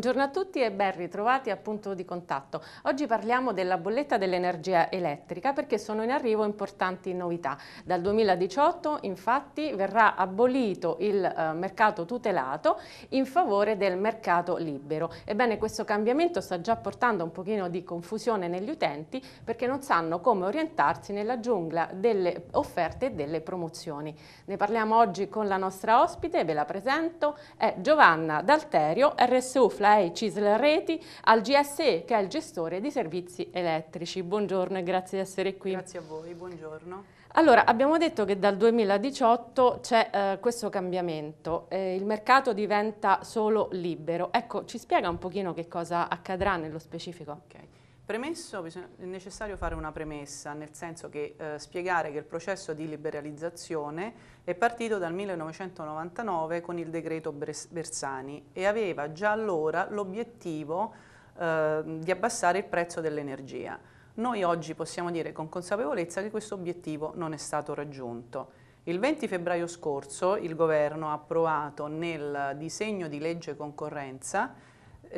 Buongiorno a tutti e ben ritrovati a Punto di Contatto. Oggi parliamo della bolletta dell'energia elettrica perché sono in arrivo importanti novità. Dal 2018 infatti verrà abolito il eh, mercato tutelato in favore del mercato libero. Ebbene questo cambiamento sta già portando un pochino di confusione negli utenti perché non sanno come orientarsi nella giungla delle offerte e delle promozioni. Ne parliamo oggi con la nostra ospite, ve la presento, è Giovanna D'Alterio, RSU Flash Europei Cisl Reti al GSE che è il gestore di servizi elettrici. Buongiorno e grazie di essere qui. Grazie a voi, buongiorno. Allora, abbiamo detto che dal 2018 c'è eh, questo cambiamento, eh, il mercato diventa solo libero. Ecco, ci spiega un pochino che cosa accadrà nello specifico? Okay. Premesso, è necessario fare una premessa, nel senso che eh, spiegare che il processo di liberalizzazione è partito dal 1999 con il decreto Bersani e aveva già allora l'obiettivo eh, di abbassare il prezzo dell'energia. Noi oggi possiamo dire con consapevolezza che questo obiettivo non è stato raggiunto. Il 20 febbraio scorso il governo ha approvato nel disegno di legge concorrenza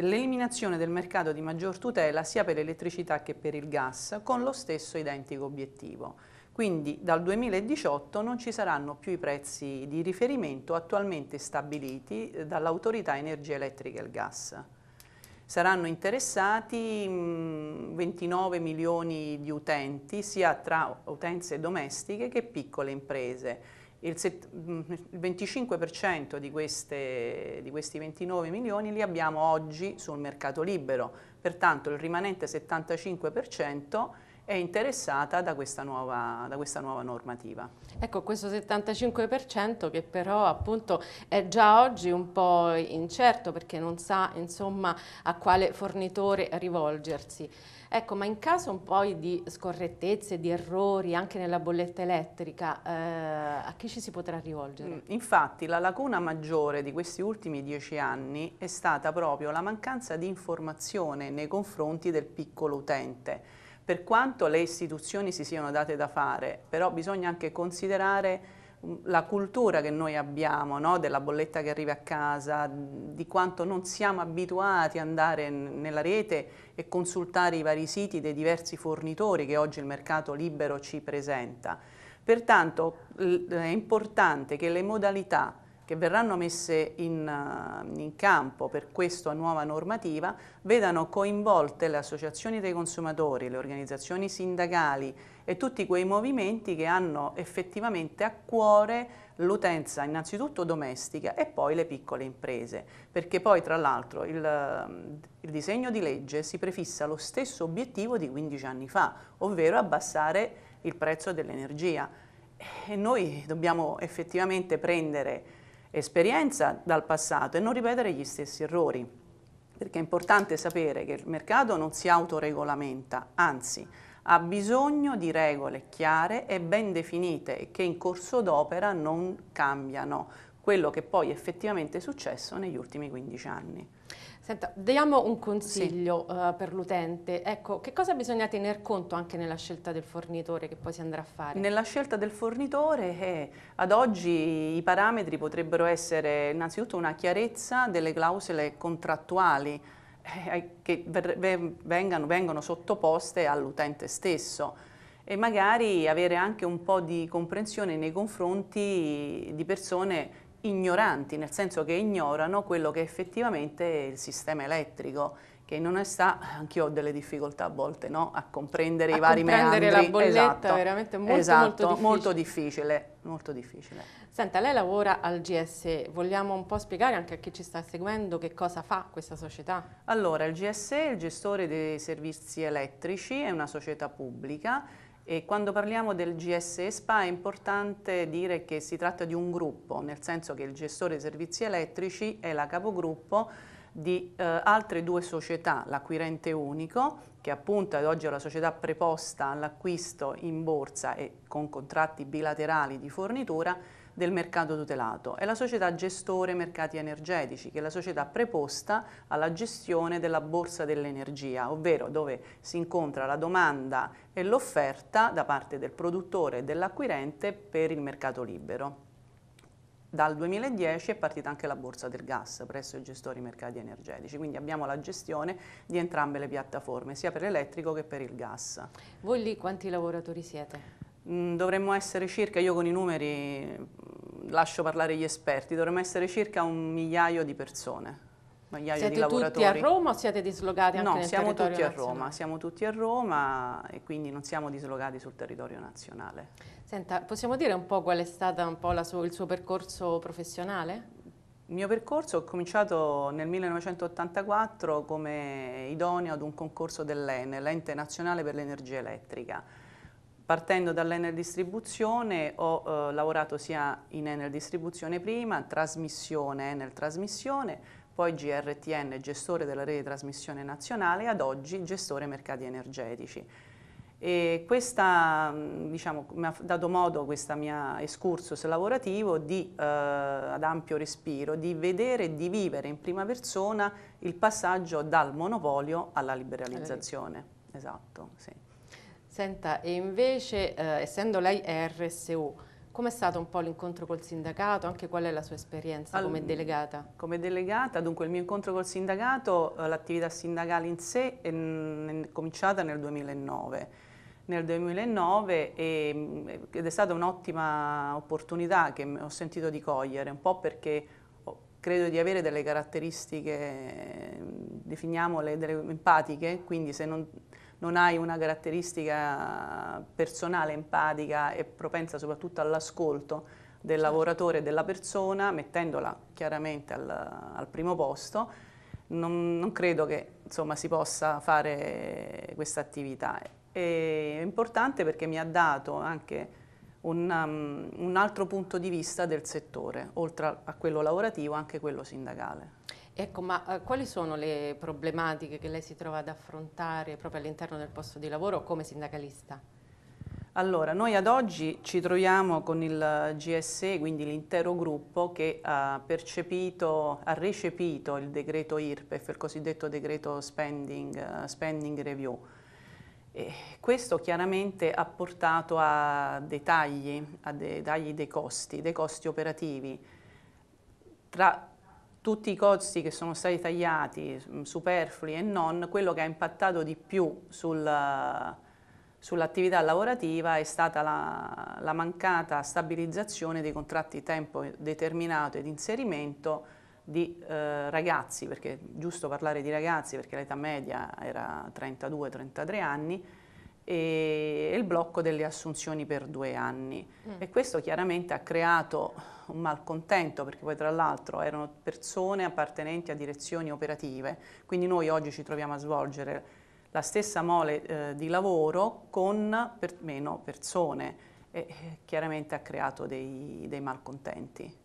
l'eliminazione del mercato di maggior tutela sia per l'elettricità che per il gas, con lo stesso identico obiettivo. Quindi dal 2018 non ci saranno più i prezzi di riferimento attualmente stabiliti eh, dall'autorità energia elettrica e il gas. Saranno interessati 29 mm, milioni di utenti, sia tra utenze domestiche che piccole imprese il, il 25% di, queste, di questi 29 milioni li abbiamo oggi sul mercato libero, pertanto il rimanente 75% è interessata da questa, nuova, da questa nuova, normativa. Ecco questo 75% che però appunto è già oggi un po' incerto perché non sa insomma a quale fornitore rivolgersi. Ecco, ma in caso un po' di scorrettezze, di errori anche nella bolletta elettrica, eh, a chi ci si potrà rivolgere? Mm, infatti la lacuna maggiore di questi ultimi dieci anni è stata proprio la mancanza di informazione nei confronti del piccolo utente per quanto le istituzioni si siano date da fare, però bisogna anche considerare mm, la cultura che noi abbiamo, no? della bolletta che arriva a casa, di quanto non siamo abituati ad andare nella rete e consultare i vari siti dei diversi fornitori che oggi il mercato libero ci presenta. Pertanto è importante che le modalità che verranno messe in, eh, in, campo per questa nuova normativa vedano coinvolte le associazioni dei consumatori, le organizzazioni sindacali e tutti quei movimenti che hanno effettivamente a cuore l'utenza innanzitutto domestica e poi le piccole imprese, perché poi tra l'altro il, il disegno di legge si prefissa lo stesso obiettivo di 15 anni fa, ovvero abbassare il prezzo dell'energia e noi dobbiamo effettivamente prendere esperienza dal passato e non ripetere gli stessi errori. Perché è importante sapere che il mercato non si autoregolamenta, anzi ha bisogno di regole chiare e ben definite e che in corso d'opera non cambiano quello che poi effettivamente è successo negli ultimi 15 anni. Senta, diamo un consiglio sì. uh, eh, per l'utente. Ecco, che cosa bisogna tener conto anche nella scelta del fornitore che poi si andrà a fare? Nella scelta del fornitore eh, ad oggi i parametri potrebbero essere innanzitutto una chiarezza delle clausole contrattuali eh, che vengano, vengono sottoposte all'utente stesso e magari avere anche un po' di comprensione nei confronti di persone ignoranti, nel senso che ignorano quello che effettivamente è il sistema elettrico, che non è sta, eh, anche io ho delle difficoltà a volte no? a comprendere a i vari comprendere meandri. comprendere la bolletta esatto. veramente molto, esatto. molto, difficile. molto difficile. Molto difficile. Senta, lei lavora al GSE, vogliamo un po' spiegare anche a chi ci sta seguendo che cosa fa questa società? Allora, il GSE è il gestore dei servizi elettrici, è una società pubblica e quando parliamo del GSE SPA è importante dire che si tratta di un gruppo, nel senso che il gestore servizi elettrici è la capogruppo di eh, altre due società, l'acquirente unico, che appunto ad oggi è la società preposta all'acquisto in borsa e con contratti bilaterali di fornitura, del mercato tutelato, è la società gestore mercati energetici, che è la società preposta alla gestione della borsa dell'energia, ovvero dove si incontra la domanda e l'offerta da parte del produttore e dell'acquirente per il mercato libero. Dal 2010 è partita anche la borsa del gas presso i gestori mercati energetici, quindi abbiamo la gestione di entrambe le piattaforme, sia per l'elettrico che per il gas. Voi lì quanti lavoratori siete? Mm, dovremmo essere circa, io con i numeri lascio parlare gli esperti, dovremmo essere circa un migliaio di persone. Migliaio siete di lavoratori. tutti a Roma o siete dislocati anche no, nel siamo tutti nazionale? a Roma, siamo tutti a Roma e quindi non siamo dislocati sul territorio nazionale. Senta, possiamo dire un po' qual è stato su il suo percorso professionale? Il mio percorso ho cominciato nel 1984 come idoneo ad un concorso dell'ENE, l'Ente Nazionale per l'Energia Elettrica. Partendo dall'Enel Distribuzione ho eh, lavorato sia in Enel Distribuzione prima, trasmissione, Enel Trasmissione, poi GRTN, gestore della rete di trasmissione nazionale, e ad oggi gestore mercati energetici. E questa, mm, diciamo, mi ha dato modo, questo mio escursus lavorativo, di, eh, ad ampio respiro, di vedere e di vivere in prima persona il passaggio dal monopolio alla liberalizzazione. Esatto, sì. Senta, e invece, eh, essendo lei RSU, com'è stato un po' l'incontro col sindacato? Anche qual è la sua esperienza All come delegata? Come delegata, dunque il mio incontro col sindacato, eh, l'attività sindacale in sé è, è cominciata nel 2009 nel 2009 e, mm, ed è stata un'ottima opportunità che ho sentito di cogliere, un po' perché credo di avere delle caratteristiche, mm, definiamole, delle empatiche, quindi se non, non hai una caratteristica personale, empatica e propensa soprattutto all'ascolto del certo. lavoratore e della persona, mettendola chiaramente al, al primo posto, non, non, credo che insomma, si possa fare questa attività. È importante perché mi ha dato anche un, um, un altro punto di vista del settore, oltre a quello lavorativo anche quello sindacale. Ecco, ma eh, quali sono le problematiche che lei si trova ad affrontare proprio all'interno del posto di lavoro come sindacalista? Allora, noi ad oggi ci troviamo con il GSE, quindi l'intero gruppo che ha percepito, ha recepito il decreto IRPEF, il cosiddetto decreto spending, uh, spending review. E questo chiaramente ha portato a dei tagli, a dei tagli dei costi, dei costi operativi, tra tutti i costi che sono stati tagliati, mm, superflui e non, quello che ha impattato di più sul, sull'attività lavorativa è stata la, la, mancata stabilizzazione dei contratti tempo determinato ed inserimento di eh, ragazzi, perché è giusto parlare di ragazzi perché l'età media era 32-33 anni, e il blocco delle assunzioni per due anni mm. e questo chiaramente ha creato un malcontento perché poi tra l'altro erano persone appartenenti a direzioni operative quindi noi oggi ci troviamo a svolgere la stessa mole eh, di lavoro con per meno persone e eh, chiaramente ha creato dei, dei malcontenti.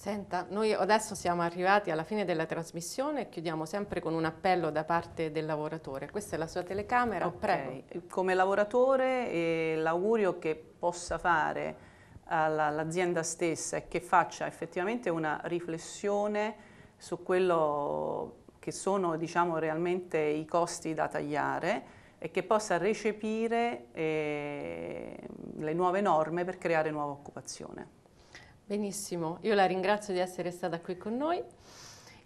Senta, noi adesso siamo arrivati alla fine della trasmissione e chiudiamo sempre con un appello da parte del lavoratore. Questa è la sua telecamera, okay. prego. Come lavoratore eh, l'augurio che possa fare all'azienda stessa è che faccia effettivamente una riflessione su quello che sono diciamo, realmente i costi da tagliare e che possa recepire eh, le nuove norme per creare nuova occupazione. Benissimo, io la ringrazio di essere stata qui con noi.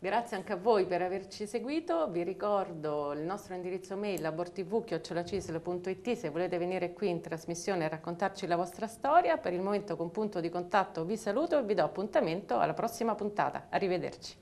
Grazie anche a voi per averci seguito, vi ricordo il nostro indirizzo mail abortv.it se volete venire qui in trasmissione e raccontarci la vostra storia, per il momento con punto di contatto vi saluto e vi do appuntamento alla prossima puntata, arrivederci.